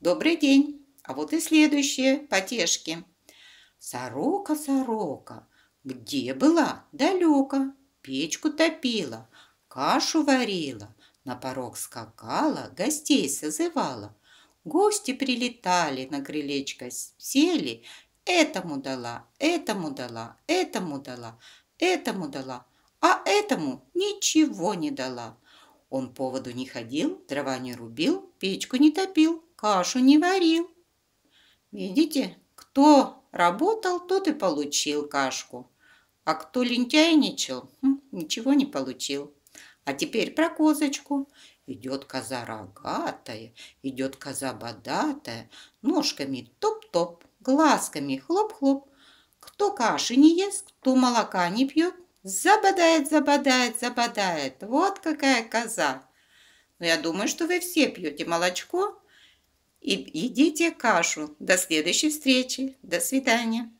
Добрый день. А вот и следующие потешки. Сорока, сорока, где была? Далеко. Печку топила, кашу варила, на порог скакала, гостей созывала. Гости прилетали, на крылечко сели, этому дала, этому дала, этому дала, этому дала, а этому ничего не дала. Он поводу не ходил, дрова не рубил, печку не топил кашу не варил. Видите, кто работал, тот и получил кашку. А кто лентяйничал, хм, ничего не получил. А теперь про козочку. Идет коза рогатая, идет коза бодатая, ножками топ-топ, глазками хлоп-хлоп. Кто каши не ест, кто молока не пьет, забодает, забодает, забодает. Вот какая коза. Но ну, я думаю, что вы все пьете молочко, и едите кашу. До следующей встречи. До свидания.